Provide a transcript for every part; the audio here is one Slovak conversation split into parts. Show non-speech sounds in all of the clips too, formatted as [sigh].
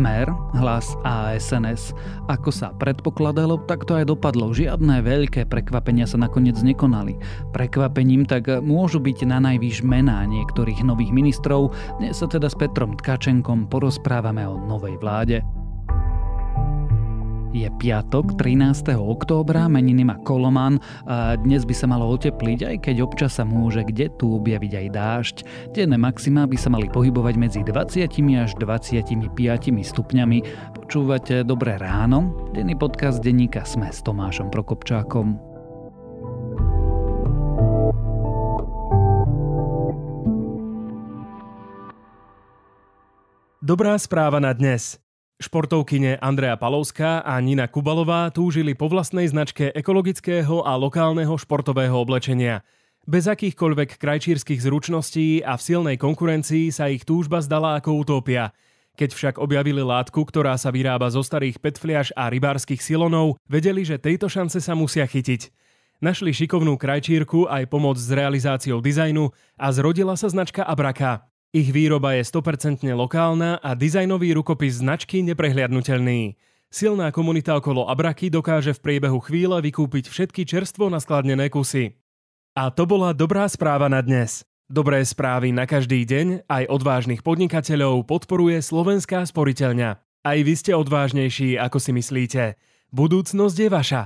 Smer, hlas a SNS. Ako sa predpokladalo, tak to aj dopadlo. Žiadne veľké prekvapenia sa nakoniec nekonali. Prekvapením tak môžu byť na najvýš mená niektorých nových ministrov. Dnes sa teda s Petrom Tkačenkom porozprávame o novej vláde. Je piatok, 13. októbra, meniny má Koloman. A dnes by sa malo otepliť, aj keď občas sa môže kde tu objaviť aj dážď. Denné maxima by sa mali pohybovať medzi 20 až 25 stupňami. Počúvate Dobré ráno, denný podcast denníka Sme s Tomášom Prokopčákom. Dobrá správa na dnes. Športovkyne Andrea Palovská a Nina Kubalová túžili po vlastnej značke ekologického a lokálneho športového oblečenia. Bez akýchkoľvek krajčírskych zručností a v silnej konkurencii sa ich túžba zdala ako utopia. Keď však objavili látku, ktorá sa vyrába zo starých petfliaž a rybárskych silonov, vedeli, že tejto šance sa musia chytiť. Našli šikovnú krajčírku aj pomoc s realizáciou dizajnu a zrodila sa značka Abraka. Ich výroba je 100% lokálna a dizajnový rukopis značky neprehliadnutelný. Silná komunita okolo Abraky dokáže v priebehu chvíle vykúpiť všetky čerstvo naskladnené kusy. A to bola dobrá správa na dnes. Dobré správy na každý deň aj odvážnych podnikateľov podporuje Slovenská sporiteľňa. Aj vy ste odvážnejší, ako si myslíte. Budúcnosť je vaša.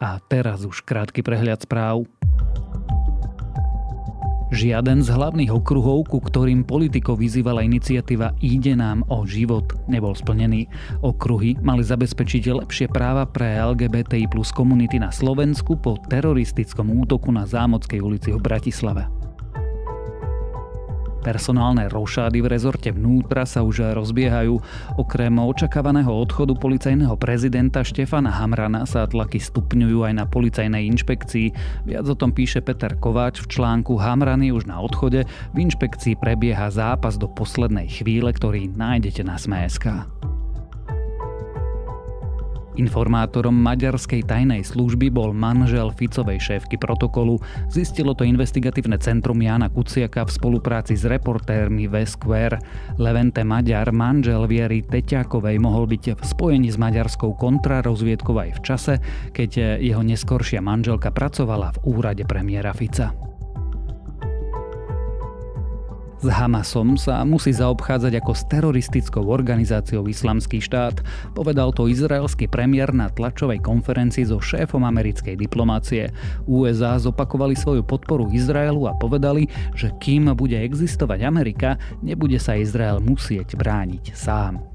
A teraz už krátky prehľad správ. Žiaden z hlavných okruhov, ku ktorým politiko vyzývala iniciatíva Ide nám o život, nebol splnený. Okruhy mali zabezpečiť lepšie práva pre LGBTI plus komunity na Slovensku po teroristickom útoku na Zámockej ulici v Bratislave. Personálne rošády v rezorte vnútra sa už rozbiehajú. Okrem očakávaného odchodu policajného prezidenta Štefana Hamrana sa tlaky stupňujú aj na policajnej inšpekcii. Viac o tom píše Peter Kováč v článku Hamrany už na odchode. V inšpekcii prebieha zápas do poslednej chvíle, ktorý nájdete na Sme.sk. Informátorom maďarskej tajnej služby bol manžel Ficovej šéfky protokolu. Zistilo to investigatívne centrum Jana Kuciaka v spolupráci s reportérmi V Square. Levente Maďar, manžel Viery Teťákovej, mohol byť v spojení s maďarskou kontrarozviedkou aj v čase, keď jeho neskoršia manželka pracovala v úrade premiéra Fica. S Hamasom sa musí zaobchádzať ako s teroristickou organizáciou Islamský štát, povedal to izraelský premiér na tlačovej konferencii so šéfom americkej diplomácie. USA zopakovali svoju podporu Izraelu a povedali, že kým bude existovať Amerika, nebude sa Izrael musieť brániť sám.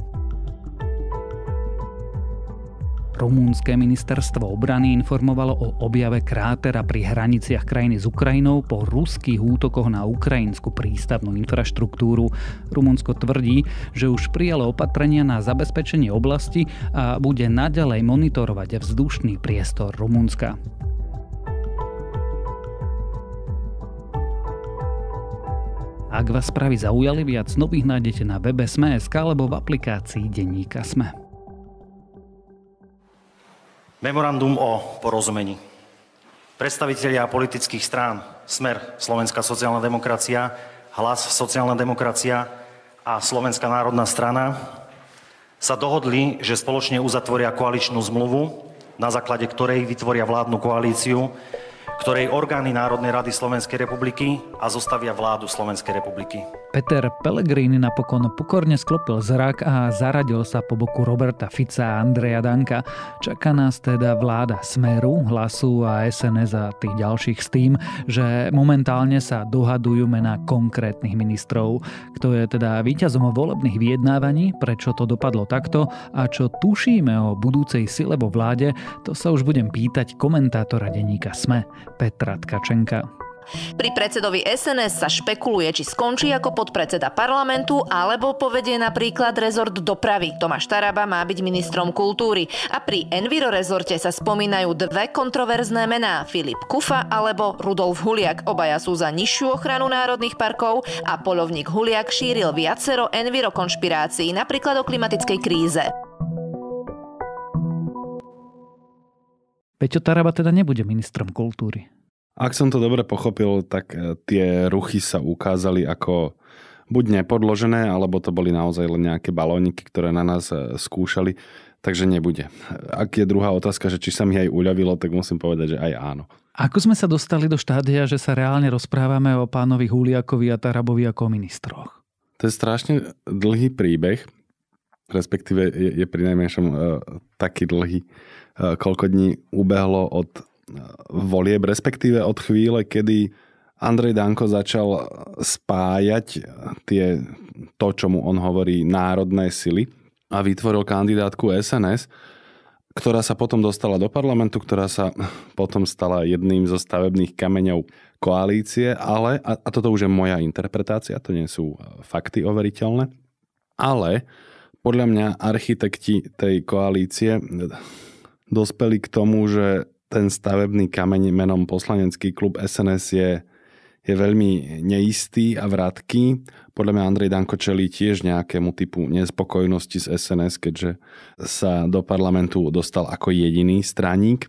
Rumúnske ministerstvo obrany informovalo o objave krátera pri hraniciach krajiny s Ukrajinou po ruských útokoch na ukrajinskú prístavnú infraštruktúru. Rumunsko tvrdí, že už prijalo opatrenia na zabezpečenie oblasti a bude naďalej monitorovať vzdušný priestor Rumúnska. Ak vás správy zaujali, viac nových nájdete na webe Sme.sk alebo v aplikácii Denníka Sme. Memorandum o porozumení. Predstavitelia politických strán Smer, Slovenská sociálna demokracia, Hlas, sociálna demokracia a Slovenská národná strana sa dohodli, že spoločne uzatvoria koaličnú zmluvu, na základe ktorej vytvoria vládnu koalíciu, ktorej orgány Národnej rady Slovenskej republiky a zostavia vládu Slovenskej republiky. Peter Pellegrini napokon pokorne sklopil zrak a zaradil sa po boku Roberta Fica a Andreja Danka. Čaká nás teda vláda Smeru, Hlasu a SNS a tých ďalších s tým, že momentálne sa dohadujú mená konkrétnych ministrov. Kto je teda víťazom volebných vyjednávaní, prečo to dopadlo takto a čo tušíme o budúcej sile vo vláde, to sa už budem pýtať komentátora denníka SME. Petra Tkačenka. Pri predsedovi SNS sa špekuluje, či skončí ako podpredseda parlamentu alebo povedie napríklad rezort dopravy. Tomáš Taraba má byť ministrom kultúry a pri Enviro rezorte sa spomínajú dve kontroverzné mená Filip Kufa alebo Rudolf Huliak. Obaja sú za nižšiu ochranu národných parkov a polovník Huliak šíril viacero Enviro konšpirácií, napríklad o klimatickej kríze. Peťo Taraba teda nebude ministrom kultúry. Ak som to dobre pochopil, tak e, tie ruchy sa ukázali ako buď nepodložené, alebo to boli naozaj len nejaké balóniky, ktoré na nás e, skúšali, takže nebude. Ak je druhá otázka, že či sa mi aj uľavilo, tak musím povedať, že aj áno. Ako sme sa dostali do štádia, že sa reálne rozprávame o pánovi Huliakovi a Tarabovi ako o ministroch? To je strašne dlhý príbeh, respektíve je, je pri najmenšom e, taký dlhý, Eh, koľko dní ubehlo od eh, volieb, respektíve od chvíle, kedy Andrej Danko začal eh, spájať tie, to, čo mu on hovorí, národné sily a vytvoril kandidátku SNS, ktorá sa potom dostala do parlamentu, ktorá sa potom stala jedným zo stavebných kameňov koalície, ale, a, a toto už je moja interpretácia, to nie sú fakty overiteľné, ale podľa mňa architekti tej koalície dospeli k tomu, že ten stavebný kameň menom poslanecký klub SNS je, je veľmi neistý a vratky. Podľa mňa Andrej Danko čelí tiež nejakému typu nespokojnosti z SNS, keďže sa do parlamentu dostal ako jediný straník.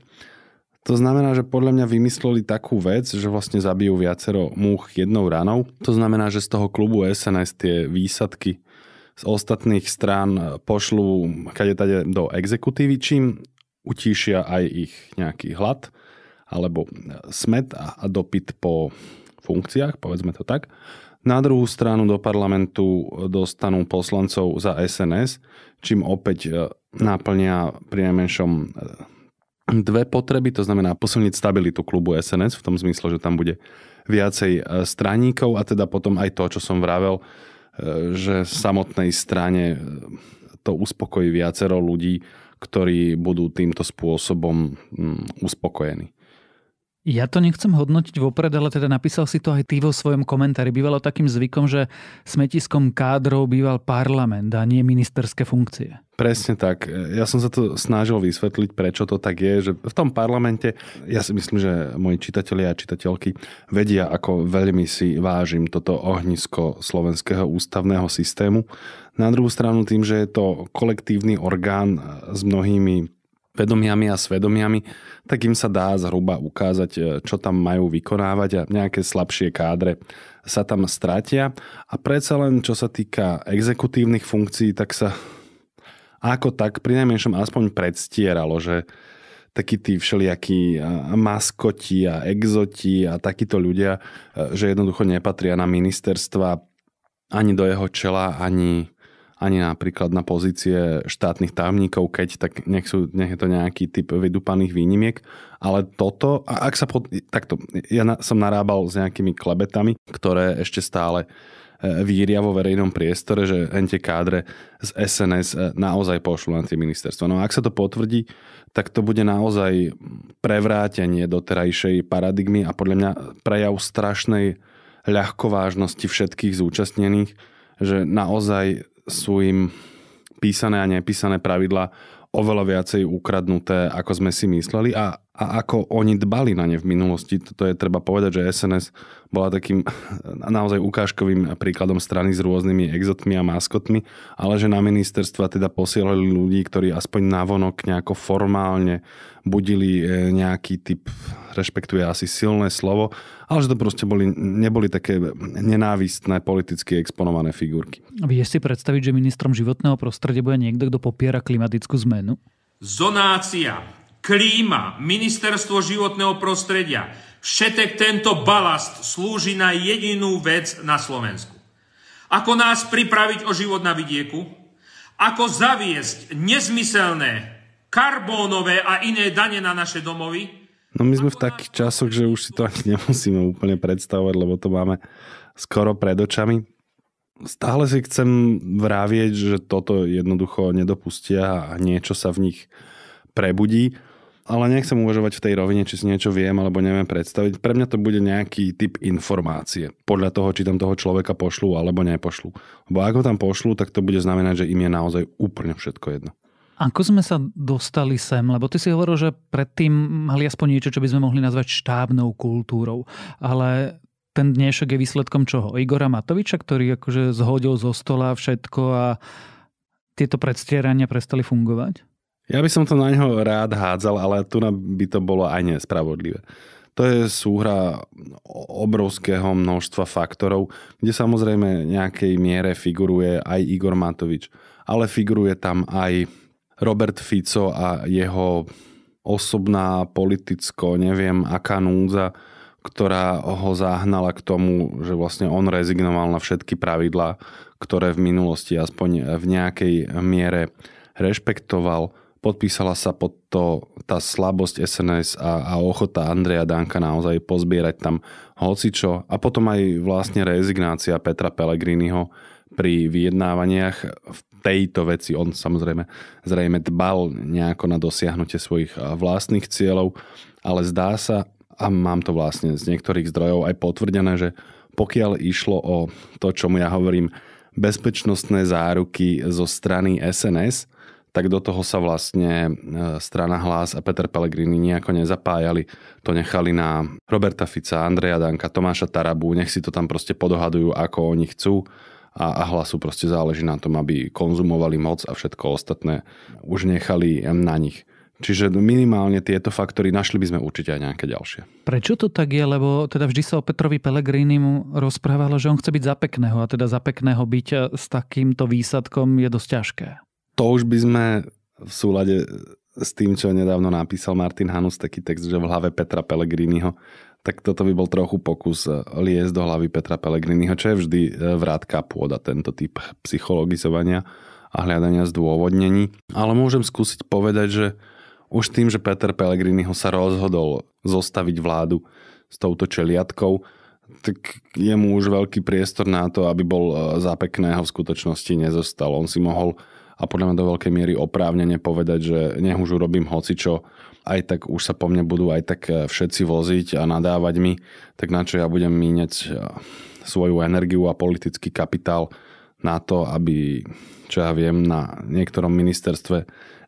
To znamená, že podľa mňa vymysleli takú vec, že vlastne zabijú viacero múch jednou ranou. To znamená, že z toho klubu SNS tie výsadky z ostatných strán pošlu kade tade do exekutívy, čím utíšia aj ich nejaký hlad alebo e, smet a dopyt po funkciách, povedzme to tak. Na druhú stranu do parlamentu dostanú poslancov za SNS, čím opäť e, náplnia pri najmenšom e, dve potreby, to znamená posilniť stabilitu klubu SNS v tom zmysle, že tam bude viacej straníkov a teda potom aj to, čo som vravel, že samotnej strane to uspokojí viacero ľudí, ktorí budú týmto spôsobom mm, uspokojení. Ja to nechcem hodnotiť vopred, ale teda napísal si to aj ty vo svojom komentári. Bývalo takým zvykom, že smetiskom kádrov býval parlament a nie ministerské funkcie. Presne tak. Ja som sa to snažil vysvetliť, prečo to tak je, že v tom parlamente, ja si myslím, že moji čitatelia a čitateľky vedia, ako veľmi si vážim toto ohnisko slovenského ústavného systému. Na druhú stranu tým, že je to kolektívny orgán s mnohými vedomiami a svedomiami, tak im sa dá zhruba ukázať, čo tam majú vykonávať a nejaké slabšie kádre sa tam stratia. A predsa len, čo sa týka exekutívnych funkcií, tak sa ako tak pri najmenšom aspoň predstieralo, že takí tí všelijakí maskoti a exoti a takíto ľudia, e, že jednoducho nepatria na ministerstva ani do jeho čela, ani, ani napríklad na pozície štátnych tajomníkov, keď tak nech, sú, nech je to nejaký typ vydupaných výnimiek. Ale toto, a ak sa pod, takto, ja na, som narábal s nejakými klebetami, ktoré ešte stále E, víria vo verejnom priestore, že tie kádre z SNS e, naozaj pošlu na tie ministerstva. No a ak sa to potvrdí, tak to bude naozaj prevrátenie doterajšej paradigmy a podľa mňa prejav strašnej ľahkovážnosti všetkých zúčastnených, že naozaj sú im písané a nepísané pravidla oveľa viacej ukradnuté, ako sme si mysleli a, a ako oni dbali na ne v minulosti. To je treba povedať, že SNS bola takým [laughs] naozaj ukážkovým príkladom strany s rôznymi exotmi a maskotmi, ale že na ministerstva teda posielali ľudí, ktorí aspoň navonok nejako formálne budili eh, nejaký typ rešpektuje asi silné slovo, ale že to proste boli, neboli také nenávistné politicky exponované figurky. Vieš si predstaviť, že ministrom životného prostredia bude niekto, kto popiera klimatickú zmenu? Zonácia, klíma, ministerstvo životného prostredia, všetek tento balast slúži na jedinú vec na Slovensku. Ako nás pripraviť o život na vidieku, ako zaviesť nezmyselné karbónové a iné dane na naše domovy, No my sme v takých časoch, že už si to ani [laughs] nemusíme úplne predstavovať, lebo to máme skoro pred očami. Stále si chcem vravieť, že toto jednoducho nedopustia a niečo sa v nich prebudí, ale nechcem uvažovať v tej rovine, či si niečo viem alebo neviem predstaviť. Pre mňa to bude nejaký typ informácie, podľa toho, či tam toho človeka pošlú alebo nepošlú. Lebo ako tam pošlú, tak to bude znamenať, že im je naozaj úplne všetko jedno. Ako sme sa dostali sem? Lebo ty si hovoril, že predtým mali aspoň niečo, čo by sme mohli nazvať štábnou kultúrou. Ale ten dnešok je výsledkom čoho? Igora Matoviča, ktorý akože zhodil zo stola všetko a tieto predstierania prestali fungovať? Ja by som to na neho rád hádzal, ale tu by to bolo aj nespravodlivé. To je súhra obrovského množstva faktorov, kde samozrejme nejakej miere figuruje aj Igor Matovič, ale figuruje tam aj Robert Fico a jeho osobná, politicko, neviem aká núdza, ktorá ho zahnala k tomu, že vlastne on rezignoval na všetky pravidlá, ktoré v minulosti aspoň v nejakej miere rešpektoval. Podpísala sa pod to tá slabosť SNS a, a ochota Andreja Danka naozaj pozbierať tam hocičo a potom aj vlastne rezignácia Petra Pellegriniho, pri vyjednávaniach v tejto veci. On samozrejme zrejme dbal nejako na dosiahnutie svojich vlastných cieľov, ale zdá sa, a mám to vlastne z niektorých zdrojov aj potvrdené, že pokiaľ išlo o to, čomu ja hovorím, bezpečnostné záruky zo strany SNS, tak do toho sa vlastne e, strana Hlas a Peter Pellegrini nejako nezapájali. To nechali na Roberta Fica, Andreja Danka, Tomáša Tarabu, nech si to tam proste podohadujú, ako oni chcú a, a hlasu proste záleží na tom, aby konzumovali moc a všetko ostatné už nechali na nich. Čiže minimálne tieto faktory našli by sme určite aj nejaké ďalšie. Prečo to tak je? Lebo teda vždy sa o Petrovi mu rozprávalo, že on chce byť za pekného a teda za pekného byť eh, s takýmto výsadkom je dosť ťažké. To už by sme v súlade s tým, čo nedávno napísal Martin Hanus, taký text, že v hlave Petra Pelegriniho tak toto by bol trochu pokus eh, liesť do hlavy Petra Pelegriniho, čo je vždy eh, vrátka pôda, tento typ psychologizovania a hľadania zdôvodnení. Ale môžem skúsiť povedať, že už tým, že Peter Pellegriniho sa rozhodol zostaviť vládu s touto čeliatkou, tak je mu už veľký priestor na to, aby bol eh, za pekného v skutočnosti nezostal. On si mohol a podľa mňa do veľkej miery oprávnene povedať, že nech už urobím hocičo, aj tak už sa po mne budú aj tak e, všetci voziť a nadávať mi, tak na čo ja budem míňať e, svoju energiu a politický kapitál na to, aby, čo ja viem, na niektorom ministerstve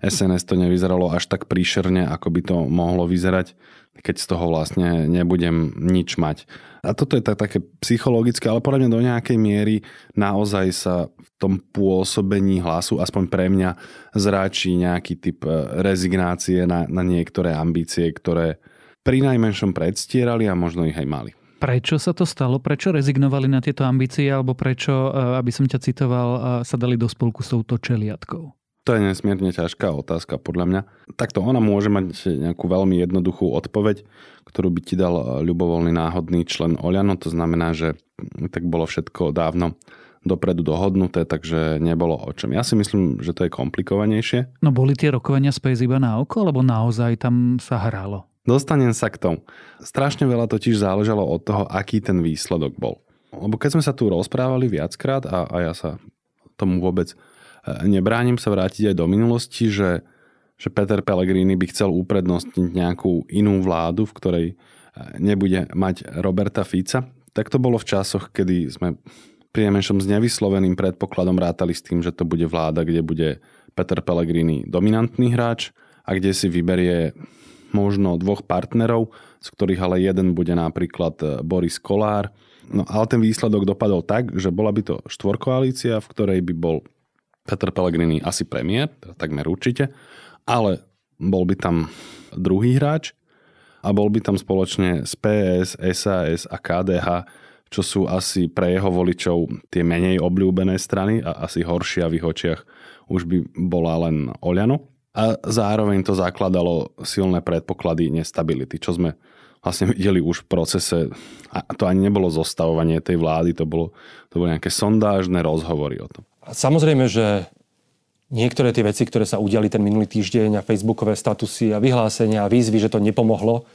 SNS to nevyzeralo až tak príšerne, ako by to mohlo vyzerať, keď z toho vlastne nebudem nič mať. A toto je tak, také psychologické, ale podľa mňa do nejakej miery naozaj sa v tom pôsobení hlasu, aspoň pre mňa, zráči nejaký typ e, rezignácie na, na niektoré ambície, ktoré pri najmenšom predstierali a možno ich aj mali. Prečo sa to stalo? Prečo rezignovali na tieto ambície? Alebo prečo, e, aby som ťa citoval, e, sa dali do spolku s touto čeliatkou? To je nesmierne ťažká otázka podľa mňa. Takto ona môže mať nejakú veľmi jednoduchú odpoveď, ktorú by ti dal eh, ľubovoľný náhodný člen Oliano. To znamená, že tak bolo všetko dávno dopredu dohodnuté, takže nebolo o čom. Ja si myslím, že to je komplikovanejšie. No boli tie rokovania Space iba na oko, alebo naozaj tam sa hralo? Dostanem sa k tomu. Strašne veľa totiž záležalo od toho, aký ten výsledok bol. Lebo keď sme sa tu rozprávali viackrát a, a ja sa tomu vôbec Nebránim sa vrátiť aj do minulosti, že, že Peter Pellegrini by chcel uprednostniť nejakú inú vládu, v ktorej e, nebude mať Roberta Fica. Tak to bolo v časoch, kedy sme priemenšom s nevysloveným predpokladom rátali s tým, že to bude vláda, kde bude Peter Pellegrini dominantný hráč a kde si vyberie možno dvoch partnerov, z ktorých ale jeden bude napríklad e, Boris Kolár. No ale ten výsledok dopadol tak, že bola by to štvorkoalícia, v ktorej by bol Peter Pellegrini asi premiér, teda takmer určite, ale bol by tam druhý hráč a bol by tam spoločne s PS, SAS a KDH, čo sú asi pre jeho voličov tie menej obľúbené strany a asi horšia v ich očiach už by bola len Oľano. A zároveň to zakladalo silné predpoklady nestability, čo sme vlastne videli už v procese, a to ani nebolo zostavovanie tej vlády, to bolo, to bolo nejaké sondážne rozhovory o tom. A samozrejme, že niektoré tie veci, ktoré sa udiali ten minulý týždeň a facebookové statusy a vyhlásenia a výzvy, že to nepomohlo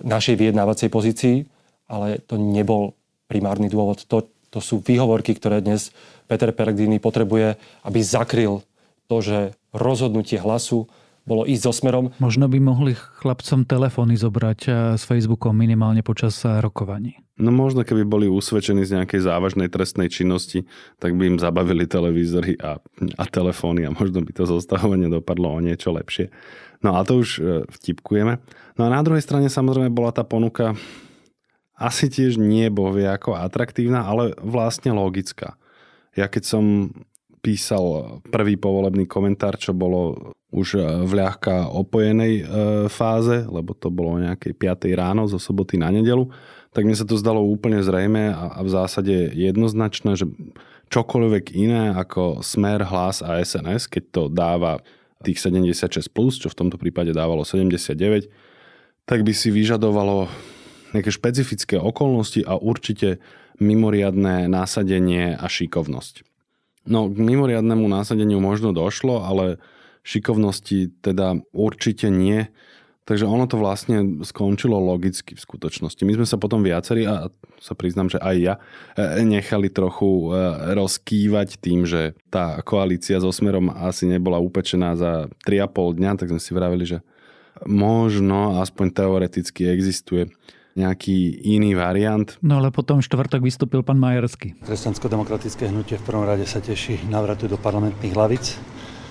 našej vyjednávacej pozícii, ale to nebol primárny dôvod. To, to sú výhovorky, ktoré dnes Peter Peregrini potrebuje, aby zakryl to, že rozhodnutie hlasu bolo ísť so smerom. Možno by mohli chlapcom telefóny zobrať eh, s Facebookom minimálne počas eh, rokovaní. No možno keby boli usvedčení z nejakej závažnej trestnej činnosti, tak by im zabavili televízory a, a telefóny a možno by to zostahovanie dopadlo o niečo lepšie. No a to už eh, vtipkujeme. No a na druhej strane samozrejme bola tá ponuka asi tiež nie bohvie ako atraktívna, ale vlastne logická. Ja keď som písal prvý povolebný komentár, čo bolo už e, v ľahká opojenej e, fáze, lebo to bolo o nejakej 5. ráno zo soboty na nedelu, tak mne sa to zdalo úplne zrejme a, a v zásade jednoznačné, že čokoľvek iné ako Smer, Hlas a SNS, keď to dáva tých 76+, plus, čo v tomto prípade dávalo 79, tak by si vyžadovalo nejaké špecifické okolnosti a určite mimoriadné násadenie a šikovnosť. No, k mimoriadnemu násadeniu možno došlo, ale šikovnosti teda určite nie. Takže ono to vlastne skončilo logicky v skutočnosti. My sme sa potom viacerí, a sa priznám, že aj ja, e, nechali trochu e, rozkývať tým, že tá koalícia so Smerom asi nebola upečená za 3,5 dňa, tak sme si vravili, že možno aspoň teoreticky existuje nejaký iný variant. No ale potom štvrtok vystúpil pán Majersky. Kresťansko-demokratické hnutie v prvom rade sa teší návratu do parlamentných hlavic.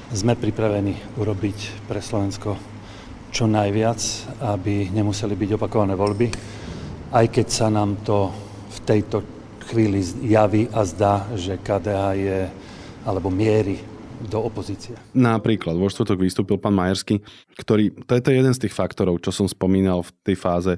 Sme pripravení urobiť pre Slovensko čo najviac, aby nemuseli byť opakované voľby, aj keď sa nám to v tejto chvíli javí a zdá, že KDH je alebo miery do opozície. Napríklad vo štvrtok vystúpil pán Majersky, ktorý, to je, to jeden z tých faktorov, čo som spomínal v tej fáze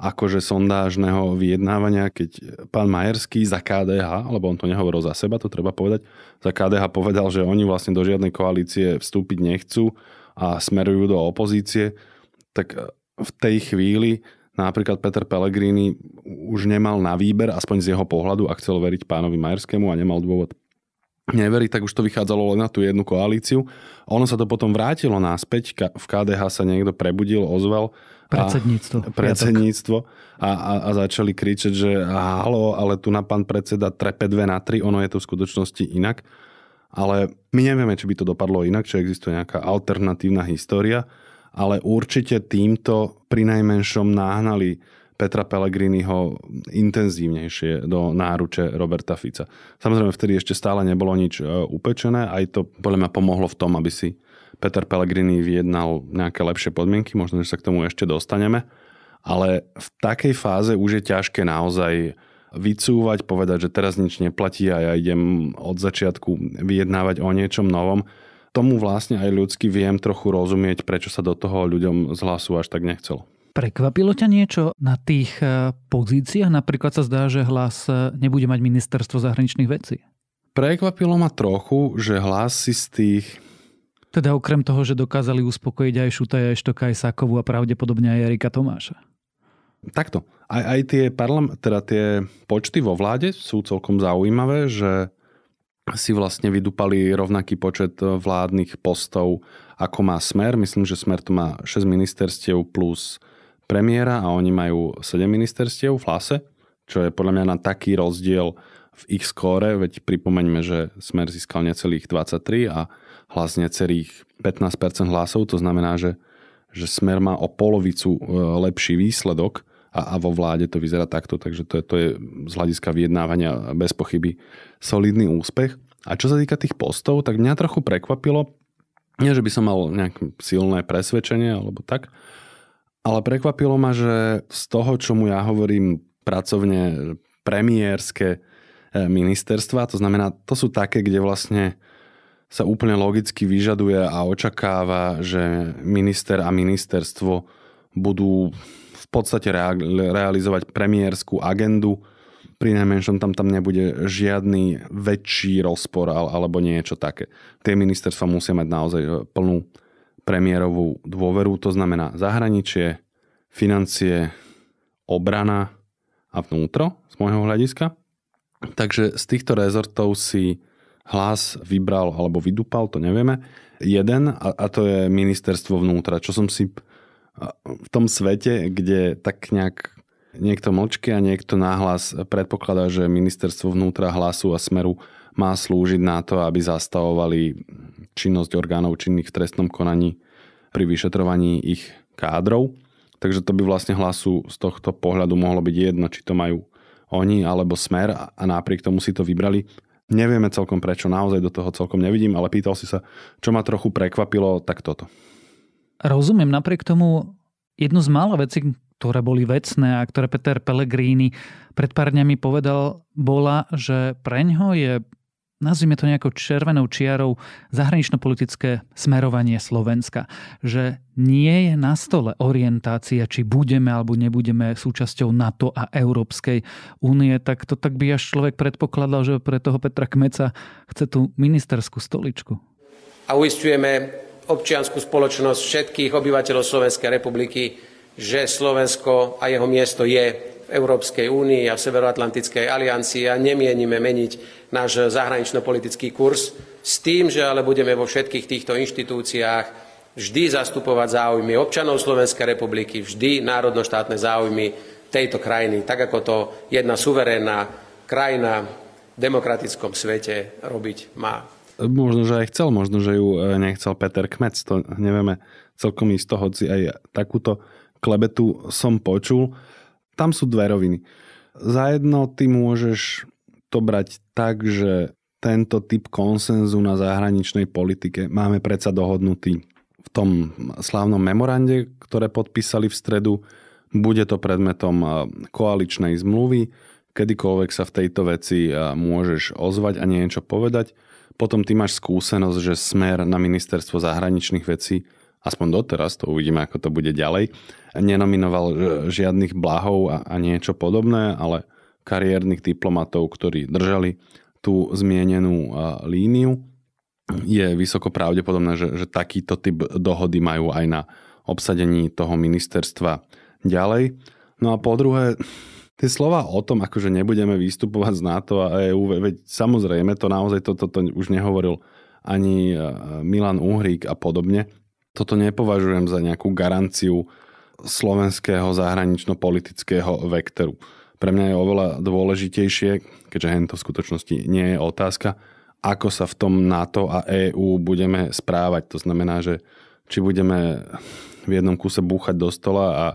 akože sondážneho vyjednávania, keď pán Majerský za KDH, lebo on to nehovoril za seba, to treba povedať, za KDH povedal, že oni vlastne do žiadnej koalície vstúpiť nechcú a smerujú do opozície, tak e, v tej chvíli napríklad Peter Pellegrini už nemal na výber, aspoň z jeho pohľadu, a chcel veriť pánovi Majerskému a nemal dôvod neverí, tak už to vychádzalo len na tú jednu koalíciu. Ono sa to potom vrátilo náspäť, v KDH sa niekto prebudil, ozval Predsedníctvo. A, predsedníctvo. A, a, a začali kričať, že halo, ale tu na pán predseda trepe dve na tri, ono je to v skutočnosti inak. Ale my nevieme, či by to dopadlo inak, či existuje nejaká alternatívna história, ale určite týmto pri najmenšom náhnali Petra Pellegriniho intenzívnejšie do náruče Roberta Fica. Samozrejme, vtedy ešte stále nebolo nič e, upečené, aj to podľa mňa pomohlo v tom, aby si Peter Pellegrini vyjednal nejaké lepšie podmienky, možno, že sa k tomu ešte dostaneme, ale v takej fáze už je ťažké naozaj vycúvať, povedať, že teraz nič neplatí a ja idem od začiatku vyjednávať o niečom novom. Tomu vlastne aj ľudsky viem trochu rozumieť, prečo sa do toho ľuďom z hlasu až tak nechcelo. Prekvapilo ťa niečo na tých eh, pozíciách? Napríklad sa zdá, že hlas eh, nebude mať ministerstvo zahraničných vecí. Prekvapilo ma trochu, že hlas si z tých teda okrem toho, že dokázali uspokojiť aj Šutaja, aj Štoka, aj Sákovu a pravdepodobne aj Erika Tomáša. Takto. Aj, aj tie, parlam, teda tie počty vo vláde sú celkom zaujímavé, že si vlastne vydupali rovnaký počet vládnych postov, ako má Smer. Myslím, že Smer to má 6 ministerstiev plus premiéra a oni majú 7 ministerstiev v Hlase, čo je podľa mňa na taký rozdiel v ich skóre, veď pripomeňme, že Smer získal necelých 23 a hlas necerých 15% hlasov, to znamená, že, že Smer má o polovicu e, lepší výsledok a, a vo vláde to vyzerá takto, takže to je, to je z hľadiska vyjednávania bez pochyby solidný úspech. A čo sa týka tých postov, tak mňa trochu prekvapilo, nie že by som mal nejaké silné presvedčenie alebo tak, ale prekvapilo ma, že z toho, čo mu ja hovorím pracovne premiérske e, ministerstva, to znamená, to sú také, kde vlastne sa úplne logicky vyžaduje a očakáva, že minister a ministerstvo budú v podstate realizovať premiérskú agendu. Pri najmenšom tam, tam nebude žiadny väčší rozpor alebo niečo také. Tie ministerstva musia mať naozaj e, plnú premiérovú dôveru, to znamená zahraničie, financie, obrana a vnútro z môjho hľadiska. Takže z týchto rezortov si hlas vybral alebo vydupal, to nevieme, jeden a, a to je ministerstvo vnútra, čo som si v tom svete, kde tak nejak niekto mlčky a niekto náhlas predpokladá, že ministerstvo vnútra hlasu a smeru má slúžiť na to, aby zastavovali činnosť orgánov činných v trestnom konaní pri vyšetrovaní ich kádrov. Takže to by vlastne hlasu z tohto pohľadu mohlo byť jedno, či to majú oni alebo smer a napriek tomu si to vybrali. Nevieme celkom prečo, naozaj do toho celkom nevidím, ale pýtal si sa, čo ma trochu prekvapilo, tak toto. Rozumiem, napriek tomu jednu z mála vecí, ktoré boli vecné a ktoré Peter Pellegrini pred pár dňami povedal, bola, že pre ňo je nazvime to nejakou červenou čiarou, zahranično-politické smerovanie Slovenska. Že nie je na stole orientácia, či budeme alebo nebudeme súčasťou NATO a Európskej únie, tak to tak by až človek predpokladal, že pre toho Petra Kmeca chce tú ministerskú stoličku. A uistujeme občianskú spoločnosť všetkých obyvateľov Slovenskej republiky, že Slovensko a jeho miesto je v Európskej únii a v Severoatlantickej aliancii a nemienime meniť náš zahranično-politický kurz s tým, že ale budeme vo všetkých týchto inštitúciách vždy zastupovať záujmy občanov Slovenskej republiky, vždy národnoštátne záujmy tejto krajiny, tak ako to jedna suverénna krajina v demokratickom svete robiť má. Možno, že aj chcel, možno, že ju eh, nechcel Peter Kmec, to nevieme celkom isto, hoci aj takúto klebetu som počul. Tam sú dve roviny. Za jedno ty môžeš to brať tak, že tento typ konsenzu na zahraničnej politike máme predsa dohodnutý v tom slávnom memorande, ktoré podpísali v stredu. Bude to predmetom e, koaličnej zmluvy, kedykoľvek sa v tejto veci e, môžeš ozvať a niečo povedať. Potom ty máš skúsenosť, že smer na ministerstvo zahraničných vecí aspoň doteraz, to uvidíme, ako to bude ďalej, nenominoval e, žiadnych blahov a, a niečo podobné, ale kariérnych diplomatov, ktorí držali tú zmienenú e, líniu. Je vysoko pravdepodobné, že, že takýto typ dohody majú aj na obsadení toho ministerstva ďalej. No a po druhé, tie slova o tom, akože nebudeme vystupovať z NATO a EU, veď samozrejme, to naozaj toto to, to už nehovoril ani e, Milan Uhrík a podobne. Toto nepovažujem za nejakú garanciu slovenského zahranično-politického vektoru. Pre mňa je oveľa dôležitejšie, keďže hento v skutočnosti nie je otázka, ako sa v tom NATO a EÚ budeme správať. To znamená, že či budeme v jednom kuse búchať do stola a,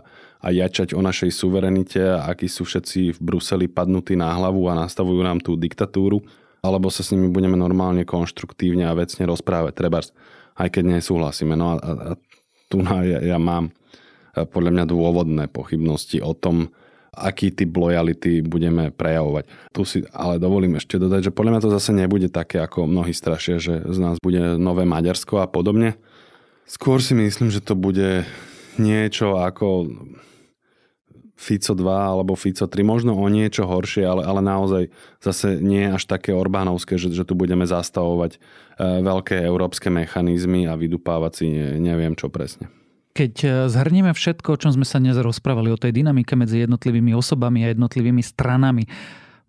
a jačať o našej suverenite a akí sú všetci v Bruseli padnutí na hlavu a nastavujú nám tú diktatúru, alebo sa s nimi budeme normálne, konštruktívne a vecne rozprávať, treba, aj keď nesúhlasíme. No a, a, a tu na, ja, ja mám e, podľa mňa dôvodné pochybnosti o tom, aký typ lojality budeme prejavovať. Tu si ale dovolím ešte dodať, že podľa mňa to zase nebude také, ako mnohí strašia, že z nás bude nové Maďarsko a podobne. Skôr si myslím, že to bude niečo ako Fico 2 alebo Fico 3, možno o niečo horšie, ale, ale naozaj zase nie až také Orbánovské, že, že tu budeme zastavovať e, veľké európske mechanizmy a vydupávať si ne, neviem čo presne. Keď e, zhrnieme všetko, o čom sme sa dnes rozprávali, o tej dynamike medzi jednotlivými osobami a jednotlivými stranami,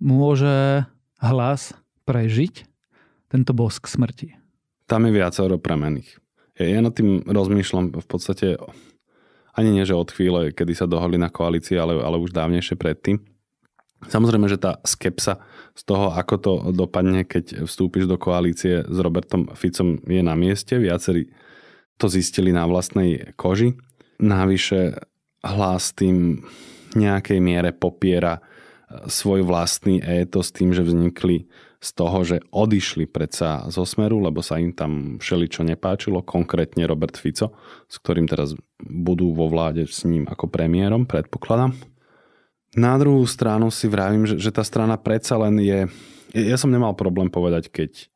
môže hlas prežiť tento bosk smrti? Tam je viacero premených. Ja nad tým rozmýšľam v podstate ani nie, že od chvíle, kedy sa dohodli na koalícii, ale, ale už dávnejšie predtým. Samozrejme, že tá skepsa z toho, ako to dopadne, keď vstúpiš do koalície s Robertom Ficom, je na mieste. Viacerí to zistili na vlastnej koži. Návyše hlas tým nejakej miere popiera svoj vlastný s tým, že vznikli z toho, že odišli predsa zo Smeru, lebo sa im tam všeličo nepáčilo, konkrétne Robert Fico, s ktorým teraz budú vo vláde s ním ako premiérom, predpokladám. Na druhú stranu si vravím, že, že tá strana predsa len je... Ja som nemal problém povedať, keď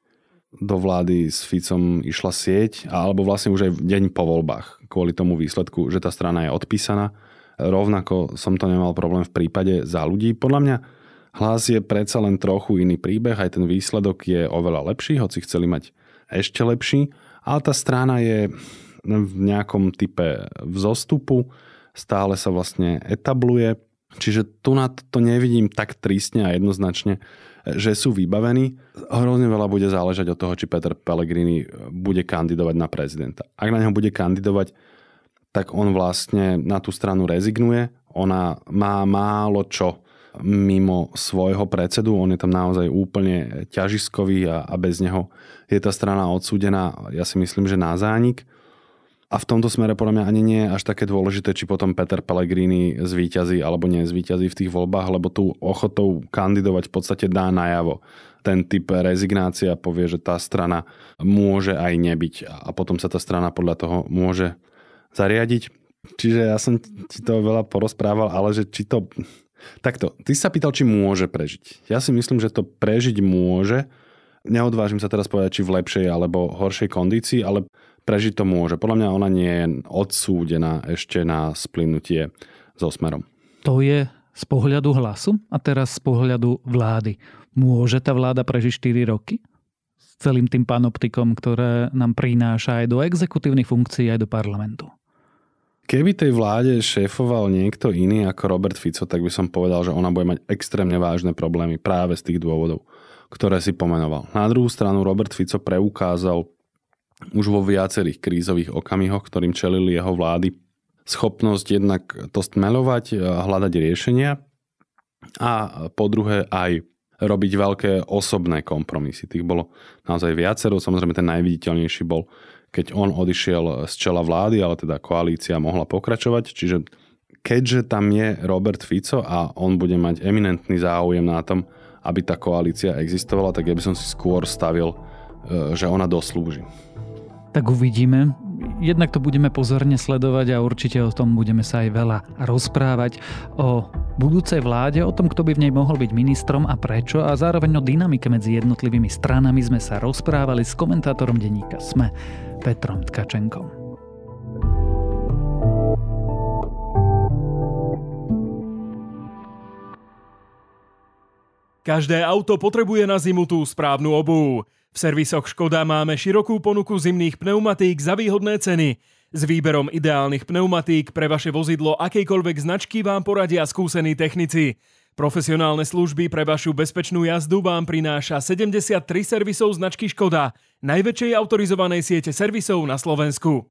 do vlády s Ficom išla sieť, alebo vlastne už aj deň po voľbách, kvôli tomu výsledku, že tá strana je odpísaná. Rovnako som to nemal problém v prípade za ľudí. Podľa mňa Hlas je predsa len trochu iný príbeh, aj ten výsledok je oveľa lepší, hoci chceli mať ešte lepší, ale tá strana je v nejakom type vzostupu, stále sa vlastne etabluje, čiže tu na to nevidím tak trísne a jednoznačne, že sú vybavení. Hrozne veľa bude záležať od toho, či Peter Pellegrini bude kandidovať na prezidenta. Ak na neho bude kandidovať, tak on vlastne na tú stranu rezignuje. Ona má málo čo mimo svojho predsedu. On je tam naozaj úplne ťažiskový a, a bez neho je tá strana odsúdená, ja si myslím, že na zánik. A v tomto smere podľa mňa ani nie je až také dôležité, či potom Peter Pellegrini zvíťazí alebo nezvíťazí v tých voľbách, lebo tú ochotou kandidovať v podstate dá najavo. Ten typ rezignácia povie, že tá strana môže aj nebyť a potom sa tá strana podľa toho môže zariadiť. Čiže ja som ti to veľa porozprával, ale že či to Takto, ty sa pýtal, či môže prežiť. Ja si myslím, že to prežiť môže. Neodvážim sa teraz povedať, či v lepšej alebo horšej kondícii, ale prežiť to môže. Podľa mňa ona nie je odsúdená ešte na splynutie so smerom. To je z pohľadu hlasu a teraz z pohľadu vlády. Môže tá vláda prežiť 4 roky? S celým tým panoptikom, ktoré nám prináša aj do exekutívnych funkcií, aj do parlamentu. Keby tej vláde šéfoval niekto iný ako Robert Fico, tak by som povedal, že ona bude mať extrémne vážne problémy práve z tých dôvodov, ktoré si pomenoval. Na druhú stranu Robert Fico preukázal už vo viacerých krízových okamihoch, ktorým čelili jeho vlády, schopnosť jednak to stmelovať, hľadať riešenia a po druhé aj robiť veľké osobné kompromisy. Tých bolo naozaj viacero, samozrejme ten najviditeľnejší bol keď on odišiel z čela vlády, ale teda koalícia mohla pokračovať. Čiže keďže tam je Robert Fico a on bude mať eminentný záujem na tom, aby tá koalícia existovala, tak ja by som si skôr stavil, e, že ona doslúži. Tak uvidíme jednak to budeme pozorne sledovať a určite o tom budeme sa aj veľa rozprávať o budúcej vláde, o tom, kto by v nej mohol byť ministrom a prečo a zároveň o dynamike medzi jednotlivými stranami sme sa rozprávali s komentátorom denníka SME Petrom Tkačenkom. Každé auto potrebuje na zimu tú správnu obuv. V servisoch Škoda máme širokú ponuku zimných pneumatík za výhodné ceny. S výberom ideálnych pneumatík pre vaše vozidlo akejkoľvek značky vám poradia skúsení technici. Profesionálne služby pre vašu bezpečnú jazdu vám prináša 73 servisov značky Škoda, najväčšej autorizovanej siete servisov na Slovensku.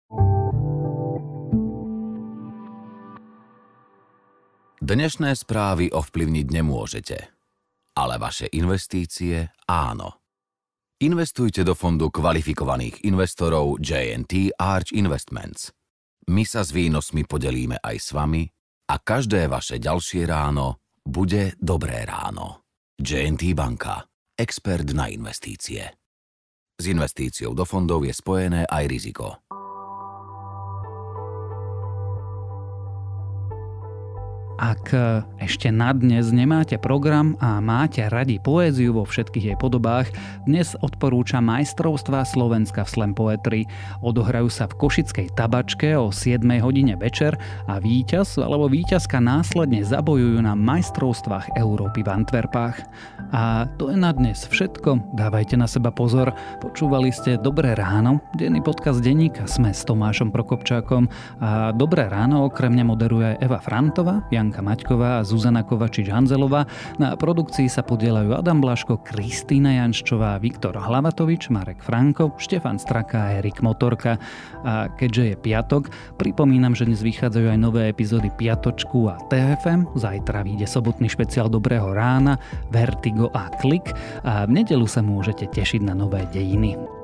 Dnešné správy ovplyvniť nemôžete, ale vaše investície áno. Investujte do fondu kvalifikovaných investorov JNT Arch Investments. My sa s výnosmi podelíme aj s vami a každé vaše ďalšie ráno bude dobré ráno. JNT Banka. Expert na investície. S investíciou do fondov je spojené aj riziko. Ak e, ešte na dnes nemáte program a máte radi poéziu vo všetkých jej podobách, dnes odporúča majstrovstva Slovenska v slam poetry. Odohrajú sa v Košickej tabačke o 7 hodine večer a víťaz alebo víťazka následne zabojujú na majstrovstvách Európy v Antwerpách. A to je na dnes všetko, dávajte na seba pozor. Počúvali ste Dobré ráno, denný podcast denníka sme s Tomášom Prokopčákom a Dobré ráno okrem mňa moderuje Eva Frantová, Jan Janka Maťková a Zuzana Kovačič-Hanzelová. Na produkcii sa podielajú Adam Blaško, Kristýna Janščová, Viktor Hlavatovič, Marek Franko, Štefan Straka a Erik Motorka. A keďže je piatok, pripomínam, že dnes vychádzajú aj nové epizódy Piatočku a TFM. Zajtra vyjde sobotný špeciál Dobrého rána, Vertigo a Klik. A v nedelu sa môžete tešiť na nové dejiny.